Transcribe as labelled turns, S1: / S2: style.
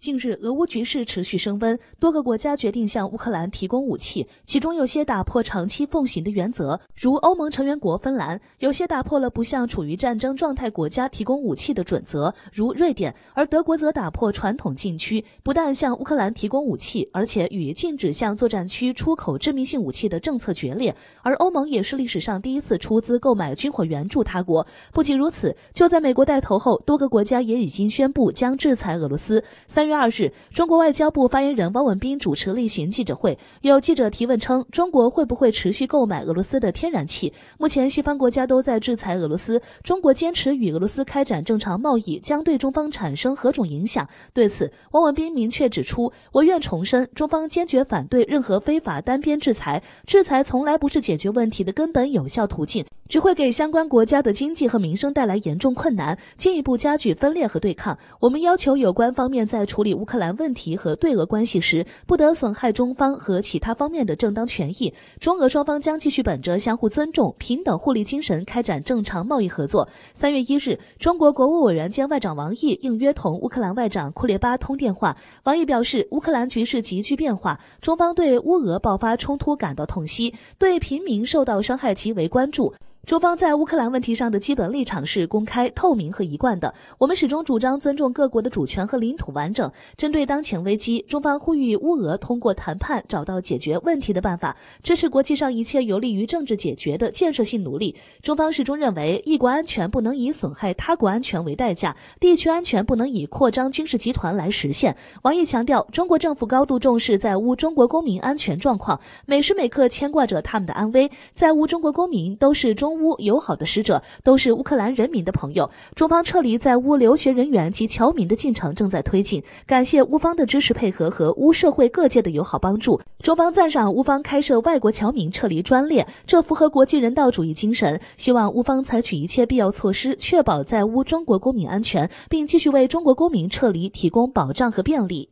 S1: 近日，俄乌局势持续升温，多个国家决定向乌克兰提供武器，其中有些打破长期奉行的原则，如欧盟成员国芬兰；有些打破了不向处于战争状态国家提供武器的准则，如瑞典；而德国则打破传统禁区，不但向乌克兰提供武器，而且与禁止向作战区出口致命性武器的政策决裂。而欧盟也是历史上第一次出资购买军火援助他国。不仅如此，就在美国带头后，多个国家也已经宣布将制裁俄罗斯。三月。月二日，中国外交部发言人汪文斌主持例行记者会，有记者提问称，中国会不会持续购买俄罗斯的天然气？目前西方国家都在制裁俄罗斯，中国坚持与俄罗斯开展正常贸易，将对中方产生何种影响？对此，汪文斌明确指出，我愿重申，中方坚决反对任何非法单边制裁，制裁从来不是解决问题的根本有效途径。只会给相关国家的经济和民生带来严重困难，进一步加剧分裂和对抗。我们要求有关方面在处理乌克兰问题和对俄关系时，不得损害中方和其他方面的正当权益。中俄双方将继续本着相互尊重、平等互利精神开展正常贸易合作。三月一日，中国国务委员兼外长王毅应约同乌克兰外长库列巴通电话。王毅表示，乌克兰局势急剧变化，中方对乌俄爆发冲突感到痛惜，对平民受到伤害极为关注。中方在乌克兰问题上的基本立场是公开、透明和一贯的。我们始终主张尊重各国的主权和领土完整。针对当前危机，中方呼吁乌俄通过谈判找到解决问题的办法，支持国际上一切有利于政治解决的建设性努力。中方始终认为，一国安全不能以损害他国安全为代价，地区安全不能以扩张军事集团来实现。王毅强调，中国政府高度重视在乌中国公民安全状况，每时每刻牵挂着他们的安危。在乌中国公民都是中。乌友好的使者都是乌克兰人民的朋友。中方撤离在乌留学人员及侨民的进程正在推进，感谢乌方的支持配合和乌社会各界的友好帮助。中方赞赏乌方开设外国侨民撤离专列，这符合国际人道主义精神。希望乌方采取一切必要措施，确保在乌中国公民安全，并继续为中国公民撤离提供保障和便利。